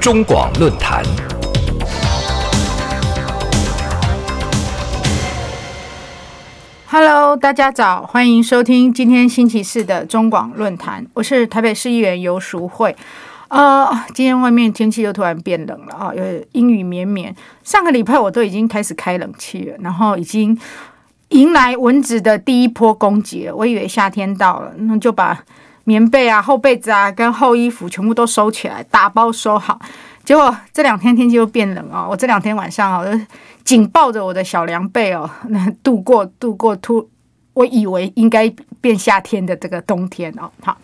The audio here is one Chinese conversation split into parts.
中广论坛。Hello，大家早，欢迎收听今天星期四的中广论坛。我是台北市议员游淑慧。啊，今天外面天气又突然变冷了啊，有阴雨绵绵。上个礼拜我都已经开始开冷气了，然后已经迎来蚊子的第一波攻击了。我以为夏天到了，那就把。棉被啊，厚被子啊，跟厚衣服全部都收起来，打包收好。结果这两天天气又变冷哦，我这两天晚上哦，紧抱着我的小凉被哦，那 度过度过突，我以为应该变夏天的这个冬天哦，好，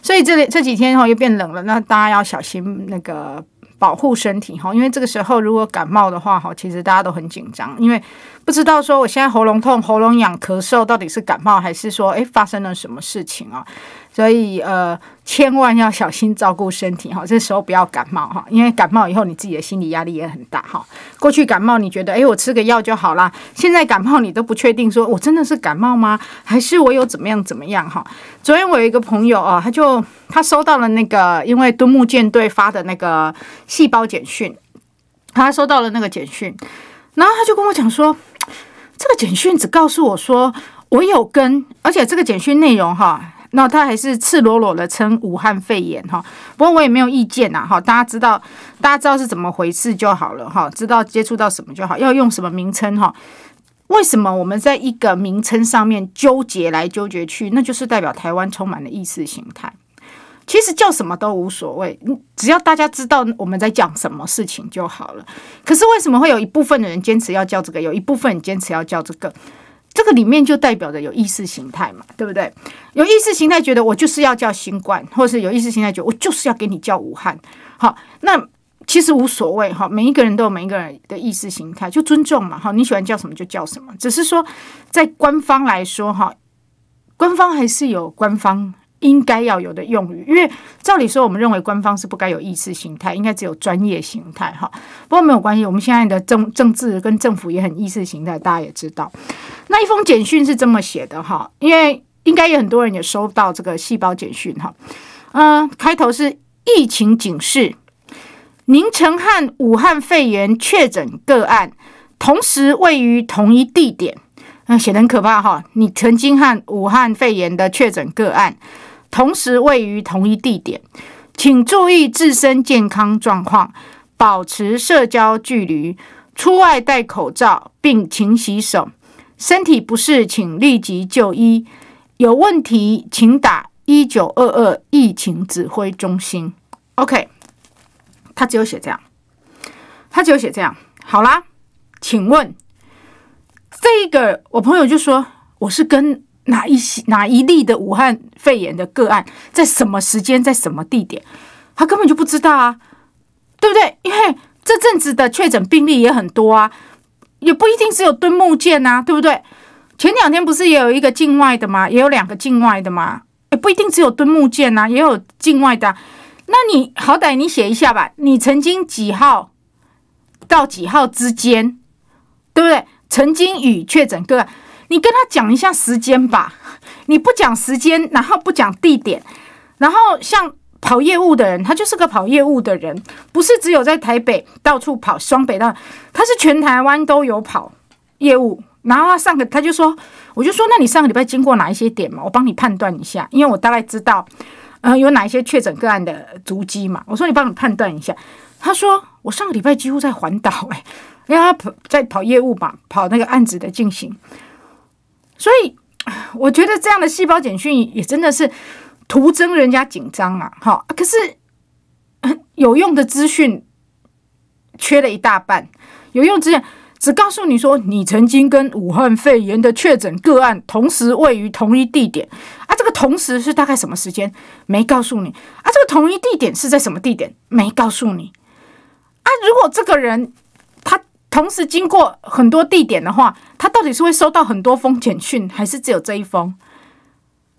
所以这里这几天哦又变冷了，那大家要小心那个保护身体哈，因为这个时候如果感冒的话哈，其实大家都很紧张，因为不知道说我现在喉咙痛、喉咙痒、咳嗽到底是感冒还是说诶发生了什么事情啊？所以呃，千万要小心照顾身体哈，这时候不要感冒哈，因为感冒以后你自己的心理压力也很大哈。过去感冒你觉得哎，我吃个药就好啦，现在感冒你都不确定，说我真的是感冒吗？还是我有怎么样怎么样哈？昨天我有一个朋友啊，他就他收到了那个因为敦木舰队发的那个细胞简讯，他收到了那个简讯，然后他就跟我讲说，这个简讯只告诉我说我有跟，而且这个简讯内容哈。那他还是赤裸裸的称武汉肺炎哈，不过我也没有意见呐哈，大家知道，大家知道是怎么回事就好了哈，知道接触到什么就好，要用什么名称哈。为什么我们在一个名称上面纠结来纠结去，那就是代表台湾充满了意识形态。其实叫什么都无所谓，只要大家知道我们在讲什么事情就好了。可是为什么会有一部分的人坚持要叫这个，有一部分坚持要叫这个？这个里面就代表着有意识形态嘛，对不对？有意识形态觉得我就是要叫新冠，或是有意识形态觉得我就是要给你叫武汉。好，那其实无所谓哈，每一个人都有每一个人的意识形态，就尊重嘛哈，你喜欢叫什么就叫什么。只是说在官方来说哈，官方还是有官方。应该要有的用语，因为照理说，我们认为官方是不该有意识形态，应该只有专业形态哈。不过没有关系，我们现在的政政治跟政府也很意识形态，大家也知道。那一封简讯是这么写的哈，因为应该有很多人也收到这个细胞简讯哈。嗯，开头是疫情警示，您曾和武汉肺炎确诊个案同时位于同一地点，那写的很可怕哈。你曾经和武汉肺炎的确诊个案。同时位于同一地点，请注意自身健康状况，保持社交距离，出外戴口罩并勤洗手。身体不适请立即就医。有问题请打一九二二疫情指挥中心。OK，他只有写这样，他只有写这样。好啦，请问这个我朋友就说我是跟。哪一些哪一例的武汉肺炎的个案，在什么时间，在什么地点，他根本就不知道啊，对不对？因为这阵子的确诊病例也很多啊，也不一定只有蹲木剑啊，对不对？前两天不是也有一个境外的嘛，也有两个境外的嘛，也不一定只有蹲木剑啊，也有境外的。那你好歹你写一下吧，你曾经几号到几号之间，对不对？曾经与确诊个。你跟他讲一下时间吧，你不讲时间，然后不讲地点，然后像跑业务的人，他就是个跑业务的人，不是只有在台北到处跑，双北到，他是全台湾都有跑业务。然后他上个他就说，我就说，那你上个礼拜经过哪一些点嘛？我帮你判断一下，因为我大概知道，呃，有哪一些确诊个案的足迹嘛。我说你帮我判断一下，他说我上个礼拜几乎在环岛哎，因为他跑在跑业务嘛，跑那个案子的进行。所以，我觉得这样的细胞简讯也真的是徒增人家紧张啊！哈，可是有用的资讯缺了一大半，有用资讯只告诉你说你曾经跟武汉肺炎的确诊个案同时位于同一地点啊，这个同时是大概什么时间没告诉你啊？这个同一地点是在什么地点没告诉你啊？如果这个人。同时经过很多地点的话，他到底是会收到很多风险讯，还是只有这一封？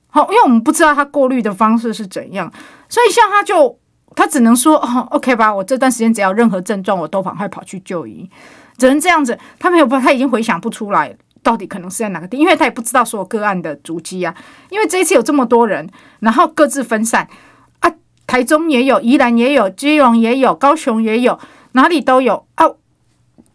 好，因为我们不知道他过滤的方式是怎样，所以像他就他只能说哦，OK 吧，我这段时间只要任何症状，我都赶快跑去就医，只能这样子。他没有办法，他已经回想不出来到底可能是在哪个地，因为他也不知道所有个案的足迹啊。因为这一次有这么多人，然后各自分散啊，台中也有，宜兰也有，基隆也有，高雄也有，哪里都有啊。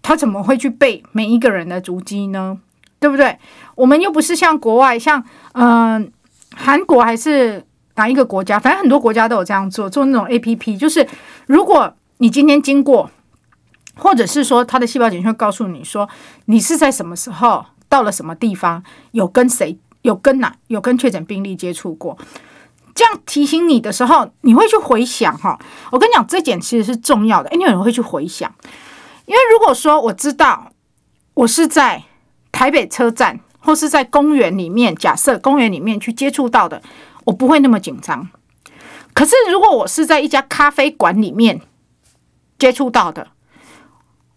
他怎么会去背每一个人的足迹呢？对不对？我们又不是像国外，像嗯，韩国还是哪一个国家，反正很多国家都有这样做，做那种 APP。就是如果你今天经过，或者是说他的细胞检测告诉你说你是在什么时候到了什么地方，有跟谁有跟哪有跟确诊病例接触过，这样提醒你的时候，你会去回想哈。我跟你讲，这点其实是重要的。为你有人会去回想。因为如果说我知道我是在台北车站或是在公园里面，假设公园里面去接触到的，我不会那么紧张。可是如果我是在一家咖啡馆里面接触到的，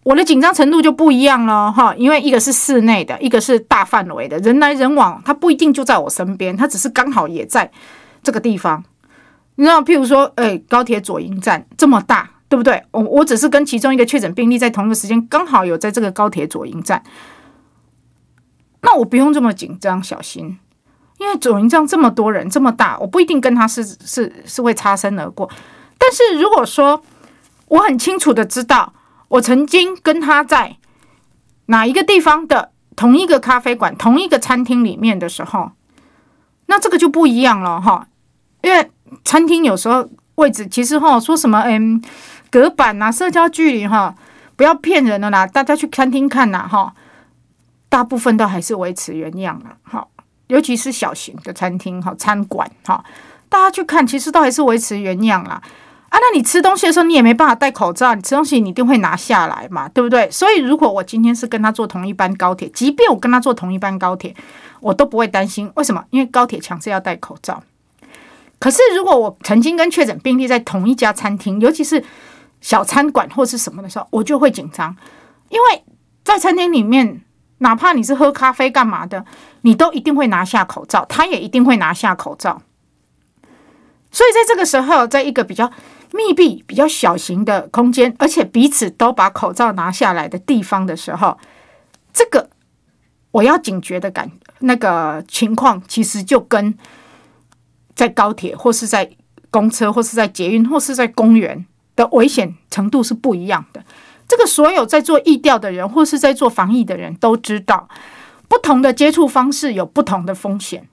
我的紧张程度就不一样了哈。因为一个是室内的，一个是大范围的，人来人往，他不一定就在我身边，他只是刚好也在这个地方。你知道，譬如说，哎，高铁左营站这么大。对不对？我我只是跟其中一个确诊病例在同一个时间，刚好有在这个高铁左营站，那我不用这么紧张小心，因为左营站这么多人这么大，我不一定跟他是是是会擦身而过。但是如果说我很清楚的知道，我曾经跟他在哪一个地方的同一个咖啡馆、同一个餐厅里面的时候，那这个就不一样了哈。因为餐厅有时候位置其实哈，说什么嗯。隔板啊，社交距离哈，不要骗人了啦！大家去餐厅看呐哈，大部分都还是维持原样了。哈，尤其是小型的餐厅、哈、餐馆哈，大家去看，其实都还是维持原样啦。啊，那你吃东西的时候，你也没办法戴口罩，你吃东西你一定会拿下来嘛，对不对？所以，如果我今天是跟他坐同一班高铁，即便我跟他坐同一班高铁，我都不会担心。为什么？因为高铁强制要戴口罩。可是，如果我曾经跟确诊病例在同一家餐厅，尤其是……小餐馆或是什么的时候，我就会紧张，因为在餐厅里面，哪怕你是喝咖啡干嘛的，你都一定会拿下口罩，他也一定会拿下口罩。所以在这个时候，在一个比较密闭、比较小型的空间，而且彼此都把口罩拿下来的地方的时候，这个我要警觉的感那个情况，其实就跟在高铁或是在公车或是在捷运或是在公园。的危险程度是不一样的。这个所有在做疫调的人，或是在做防疫的人都知道，不同的接触方式有不同的风险。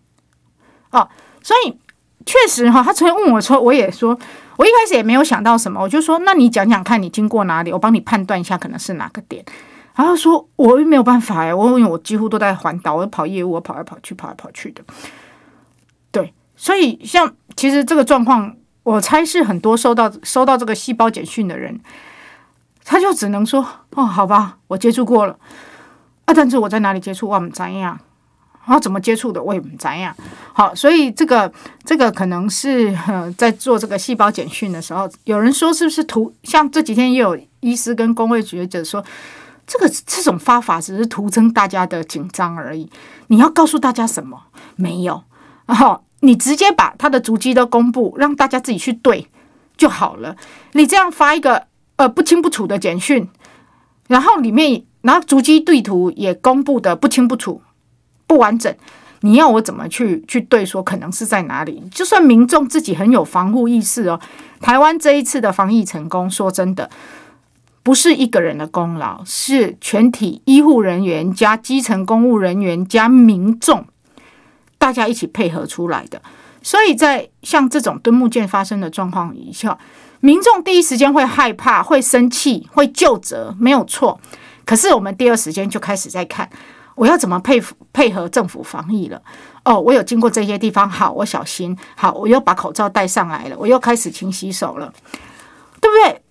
哦，所以确实哈，他昨天问我说，我也说，我一开始也没有想到什么，我就说，那你讲讲看你经过哪里，我帮你判断一下可能是哪个点。然后说，我又没有办法哎，我因为我几乎都在环岛，我跑业务，我跑来跑去，跑来跑去的。对，所以像其实这个状况。我猜是很多收到收到这个细胞简讯的人，他就只能说哦，好吧，我接触过了啊，但是我在哪里接触？我们怎样？我怎么接触的？我们怎样？好，所以这个这个可能是呃，在做这个细胞简讯的时候，有人说是不是图像？这几天也有医师跟工会学者说，这个这种方法只是徒增大家的紧张而已。你要告诉大家什么？没有后你直接把他的足迹都公布，让大家自己去对就好了。你这样发一个呃不清不楚的简讯，然后里面然后足迹地图也公布的不清不楚、不完整，你要我怎么去去对说可能是在哪里？就算民众自己很有防护意识哦，台湾这一次的防疫成功，说真的不是一个人的功劳，是全体医护人员加基层公务人员加民众。大家一起配合出来的，所以在像这种登木剑发生的状况一下，民众第一时间会害怕、会生气、会就责，没有错。可是我们第二时间就开始在看，我要怎么配配合政府防疫了？哦，我有经过这些地方，好，我小心，好，我又把口罩戴上来了，我又开始勤洗手了，对不对？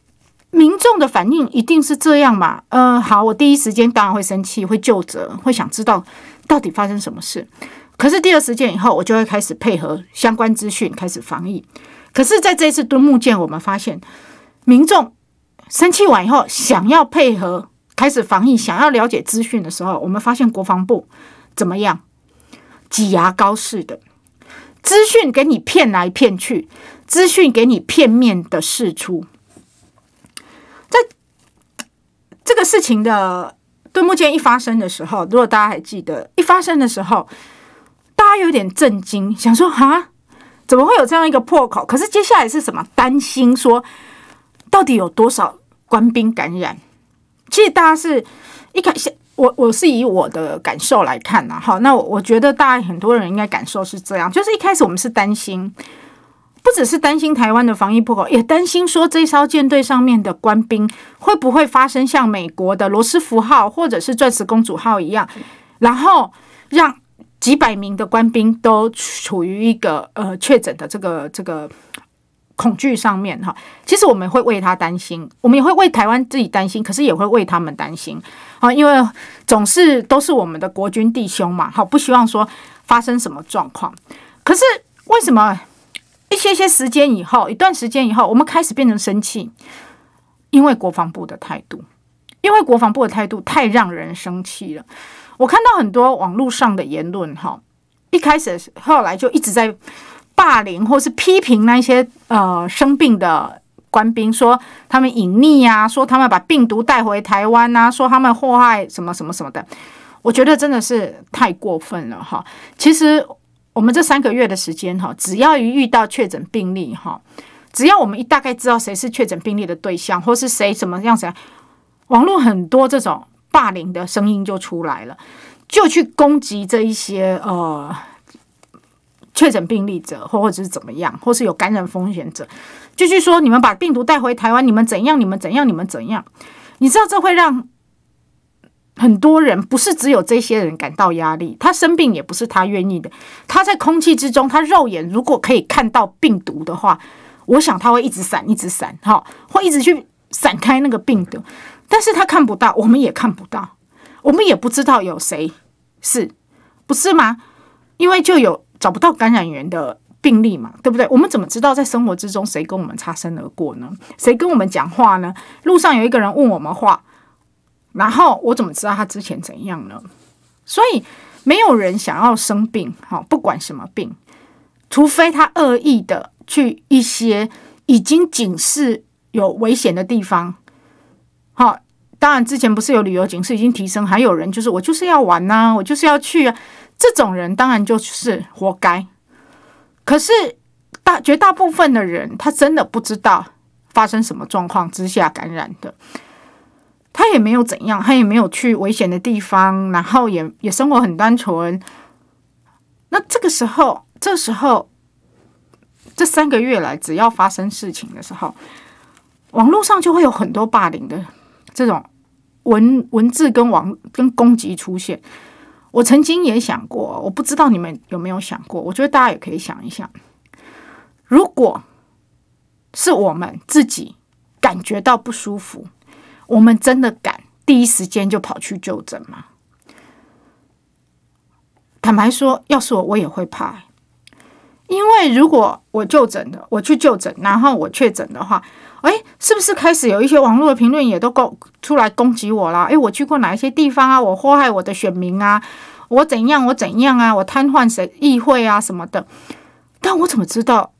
民众的反应一定是这样嘛？呃，好，我第一时间当然会生气、会就责，会想知道到底发生什么事。可是第二时件以后，我就会开始配合相关资讯开始防疫。可是在这一次蹲木舰，我们发现民众生气完以后，想要配合开始防疫，想要了解资讯的时候，我们发现国防部怎么样？挤牙膏似的资讯给你骗来骗去，资讯给你片面的释出。在这个事情的蹲木舰一发生的时候，如果大家还记得，一发生的时候。他有点震惊，想说：“哈，怎么会有这样一个破口？”可是接下来是什么？担心说，到底有多少官兵感染？其实大家是一开始，我我是以我的感受来看呐。好，那我觉得大家很多人应该感受是这样，就是一开始我们是担心，不只是担心台湾的防疫破口，也担心说这艘舰队上面的官兵会不会发生像美国的罗斯福号或者是钻石公主号一样，然后让。几百名的官兵都处于一个呃确诊的这个这个恐惧上面哈，其实我们会为他担心，我们也会为台湾自己担心，可是也会为他们担心啊，因为总是都是我们的国军弟兄嘛，好不希望说发生什么状况。可是为什么一些些时间以后，一段时间以后，我们开始变成生气，因为国防部的态度，因为国防部的态度太让人生气了。我看到很多网络上的言论，哈，一开始后来就一直在霸凌或是批评那些呃生病的官兵，说他们隐匿啊，说他们把病毒带回台湾啊，说他们祸害什么什么什么的。我觉得真的是太过分了，哈。其实我们这三个月的时间，哈，只要一遇到确诊病例，哈，只要我们一大概知道谁是确诊病例的对象，或是谁怎么样子，网络很多这种。霸凌的声音就出来了，就去攻击这一些呃确诊病例者，或或者是怎么样，或是有感染风险者，就去说你们把病毒带回台湾，你们怎样，你们怎样，你们怎样？你知道这会让很多人，不是只有这些人感到压力。他生病也不是他愿意的，他在空气之中，他肉眼如果可以看到病毒的话，我想他会一直闪，一直闪，好，会一直去闪开那个病毒，但是他看不到，我们也看不到，我们也不知道有谁，是，不是吗？因为就有找不到感染源的病例嘛，对不对？我们怎么知道在生活之中谁跟我们擦身而过呢？谁跟我们讲话呢？路上有一个人问我们话，然后我怎么知道他之前怎样呢？所以没有人想要生病，哈，不管什么病，除非他恶意的去一些已经警示有危险的地方。好，当然之前不是有旅游警示已经提升，还有人就是我就是要玩啊，我就是要去啊，这种人当然就是活该。可是大绝大部分的人，他真的不知道发生什么状况之下感染的，他也没有怎样，他也没有去危险的地方，然后也也生活很单纯。那这个时候，这时候这三个月来，只要发生事情的时候，网络上就会有很多霸凌的。这种文文字跟网跟攻击出现，我曾经也想过，我不知道你们有没有想过，我觉得大家也可以想一想，如果是我们自己感觉到不舒服，我们真的敢第一时间就跑去就诊吗？坦白说，要是我，我也会怕。因为如果我就诊的，我去就诊，然后我确诊的话，哎，是不是开始有一些网络的评论也都攻出来攻击我了？哎，我去过哪一些地方啊？我祸害我的选民啊？我怎样？我怎样啊？我瘫痪谁议会啊什么的？但我怎么知道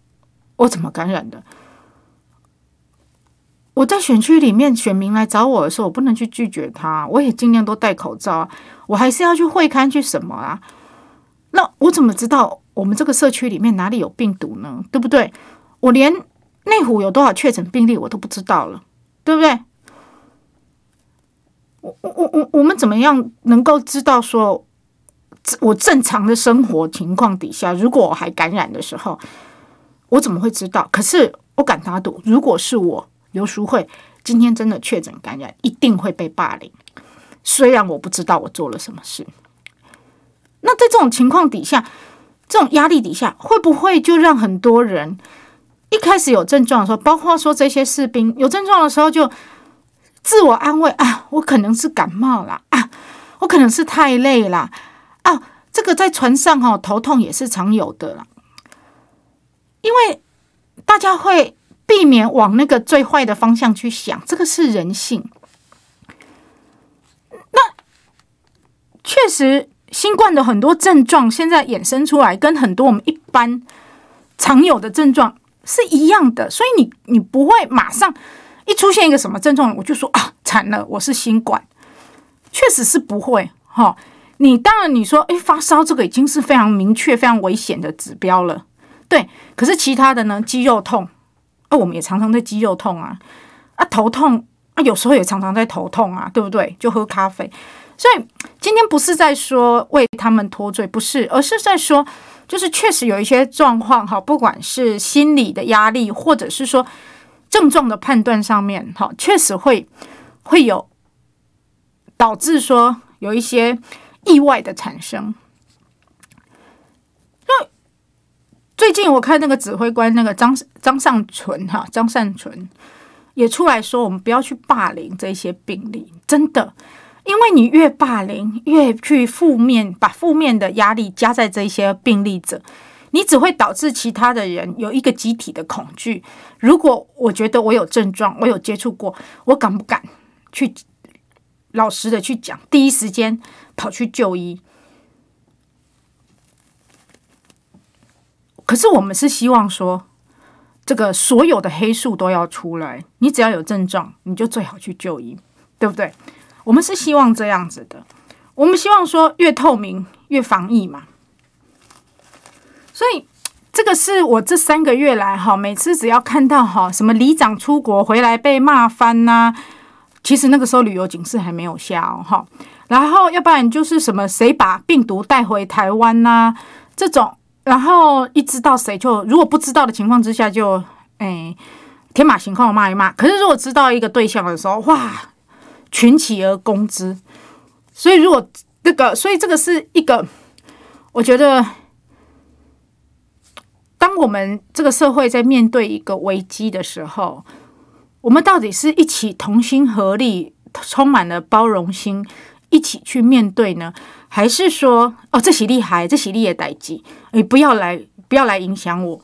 我怎么感染的？我在选区里面，选民来找我的时候，我不能去拒绝他，我也尽量都戴口罩啊，我还是要去会刊去什么啊？那我怎么知道我们这个社区里面哪里有病毒呢？对不对？我连内湖有多少确诊病例我都不知道了，对不对？我我我我我们怎么样能够知道说，我正常的生活情况底下，如果我还感染的时候，我怎么会知道？可是我敢打赌，如果是我刘淑慧今天真的确诊感染，一定会被霸凌。虽然我不知道我做了什么事。那在这种情况底下，这种压力底下，会不会就让很多人一开始有症状的时候，包括说这些士兵有症状的时候，就自我安慰啊，我可能是感冒啦，啊，我可能是太累了，啊，这个在船上哦，头痛也是常有的啦，因为大家会避免往那个最坏的方向去想，这个是人性。那确实。新冠的很多症状现在衍生出来，跟很多我们一般常有的症状是一样的，所以你你不会马上一出现一个什么症状，我就说啊惨了，我是新冠，确实是不会哈。你当然你说诶，发烧这个已经是非常明确、非常危险的指标了，对。可是其他的呢，肌肉痛，啊我们也常常在肌肉痛啊啊头痛啊有时候也常常在头痛啊，对不对？就喝咖啡。所以今天不是在说为他们脱罪，不是，而是在说，就是确实有一些状况哈，不管是心理的压力，或者是说症状的判断上面哈，确实会会有导致说有一些意外的产生。因最近我看那个指挥官，那个张张尚存哈，张善存也出来说，我们不要去霸凌这些病例，真的。因为你越霸凌，越去负面，把负面的压力加在这些病例者，你只会导致其他的人有一个集体的恐惧。如果我觉得我有症状，我有接触过，我敢不敢去老实的去讲？第一时间跑去就医。可是我们是希望说，这个所有的黑素都要出来。你只要有症状，你就最好去就医，对不对？我们是希望这样子的，我们希望说越透明越防疫嘛。所以这个是我这三个月来哈，每次只要看到哈什么离长出国回来被骂翻呐，其实那个时候旅游警示还没有下哈。然后要不然就是什么谁把病毒带回台湾呐这种，然后一知道谁就如果不知道的情况之下就哎天马行空骂一骂，可是如果知道一个对象的时候哇。群起而攻之，所以如果这个，所以这个是一个，我觉得，当我们这个社会在面对一个危机的时候，我们到底是一起同心合力，充满了包容心，一起去面对呢，还是说，哦，这势力还，这势力也歹劲，哎，不要来，不要来影响我，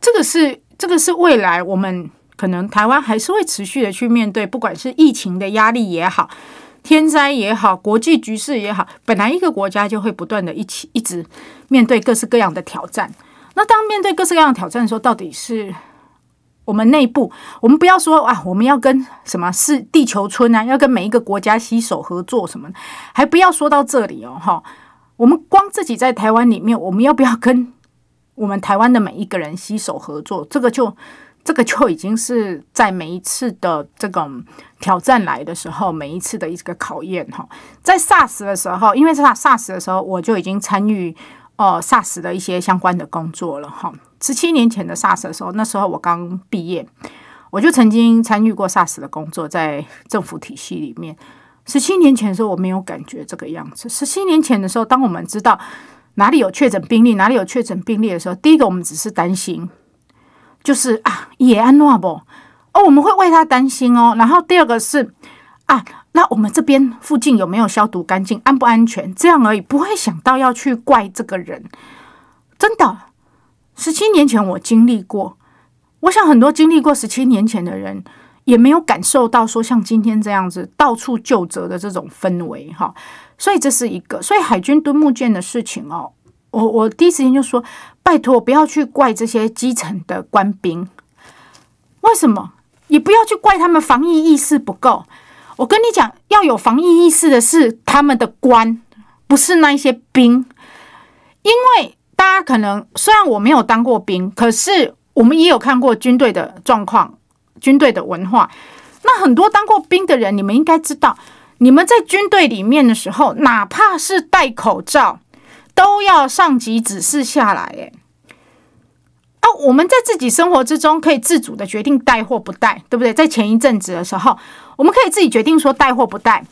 这个是，这个是未来我们。可能台湾还是会持续的去面对，不管是疫情的压力也好，天灾也好，国际局势也好，本来一个国家就会不断的一起一直面对各式各样的挑战。那当面对各式各样的挑战的时候，到底是我们内部，我们不要说啊，我们要跟什么是地球村呢？要跟每一个国家携手合作什么？还不要说到这里哦，哈，我们光自己在台湾里面，我们要不要跟我们台湾的每一个人携手合作？这个就。这个就已经是在每一次的这种挑战来的时候，每一次的一个考验哈。在 SARS 的时候，因为是 SARS 的时候，我就已经参与哦 SARS 的一些相关的工作了哈。十七年前的 SARS 的时候，那时候我刚毕业，我就曾经参与过 SARS 的工作，在政府体系里面。十七年前的时候，我没有感觉这个样子。十七年前的时候，当我们知道哪里有确诊病例，哪里有确诊病例的时候，第一个我们只是担心。就是啊，也安那不哦，我们会为他担心哦。然后第二个是啊，那我们这边附近有没有消毒干净，安不安全？这样而已，不会想到要去怪这个人。真的，十七年前我经历过，我想很多经历过十七年前的人也没有感受到说像今天这样子到处就责的这种氛围哈。所以这是一个，所以海军蹲木舰的事情哦，我我第一时间就说。拜托，不要去怪这些基层的官兵。为什么？也不要去怪他们防疫意识不够。我跟你讲，要有防疫意识的是他们的官，不是那一些兵。因为大家可能虽然我没有当过兵，可是我们也有看过军队的状况、军队的文化。那很多当过兵的人，你们应该知道，你们在军队里面的时候，哪怕是戴口罩，都要上级指示下来。我们在自己生活之中可以自主的决定带或不带，对不对？在前一阵子的时候，我们可以自己决定说带或不带，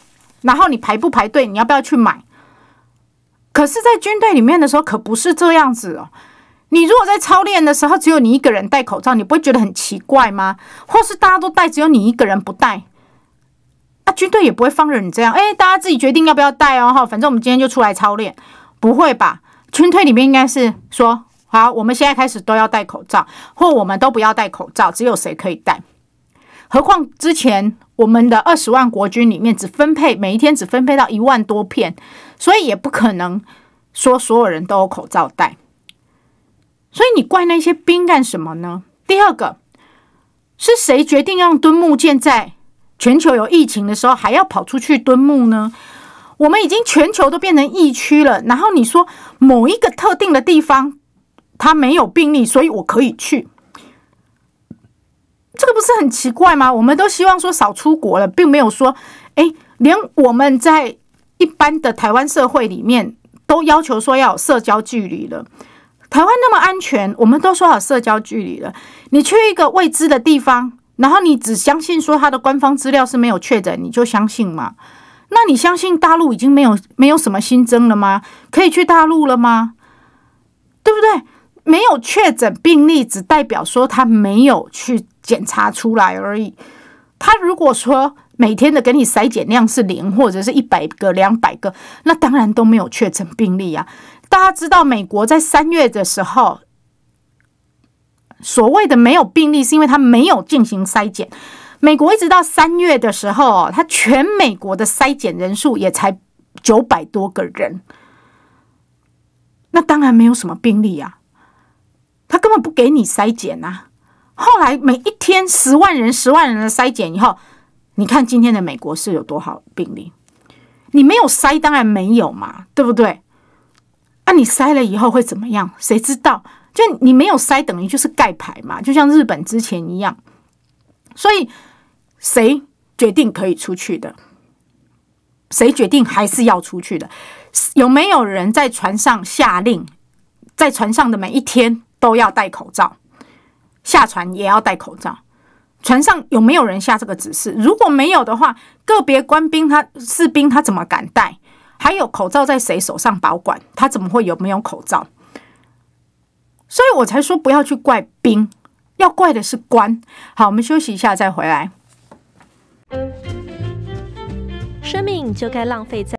然后你排不排队，你要不要去买？可是，在军队里面的时候可不是这样子哦。你如果在操练的时候只有你一个人戴口罩，你不会觉得很奇怪吗？或是大家都戴，只有你一个人不戴，啊，军队也不会放任你这样。哎，大家自己决定要不要戴哦，哈，反正我们今天就出来操练，不会吧？军队里面应该是说。好，我们现在开始都要戴口罩，或我们都不要戴口罩，只有谁可以戴？何况之前我们的二十万国军里面只分配每一天只分配到一万多片，所以也不可能说所有人都有口罩戴。所以你怪那些兵干什么呢？第二个是谁决定让敦木舰在全球有疫情的时候还要跑出去敦木呢？我们已经全球都变成疫区了，然后你说某一个特定的地方。他没有病例，所以我可以去。这个不是很奇怪吗？我们都希望说少出国了，并没有说，哎，连我们在一般的台湾社会里面都要求说要有社交距离了。台湾那么安全，我们都说好社交距离了。你去一个未知的地方，然后你只相信说他的官方资料是没有确诊，你就相信吗？那你相信大陆已经没有没有什么新增了吗？可以去大陆了吗？对不对？没有确诊病例，只代表说他没有去检查出来而已。他如果说每天的给你筛检量是零或者是一百个、两百个，那当然都没有确诊病例啊。大家知道，美国在三月的时候，所谓的没有病例，是因为他没有进行筛检。美国一直到三月的时候，他全美国的筛检人数也才九百多个人，那当然没有什么病例啊。他根本不给你筛检呐！后来每一天十万人、十万人的筛检以后，你看今天的美国是有多少病例？你没有筛，当然没有嘛，对不对？啊，你筛了以后会怎么样？谁知道？就你没有筛，等于就是盖牌嘛，就像日本之前一样。所以，谁决定可以出去的？谁决定还是要出去的？有没有人在船上下令？在船上的每一天？都要戴口罩，下船也要戴口罩。船上有没有人下这个指示？如果没有的话，个别官兵他士兵他怎么敢戴？还有口罩在谁手上保管？他怎么会有没有口罩？所以我才说不要去怪兵，要怪的是官。好，我们休息一下再回来。生命就该浪费在。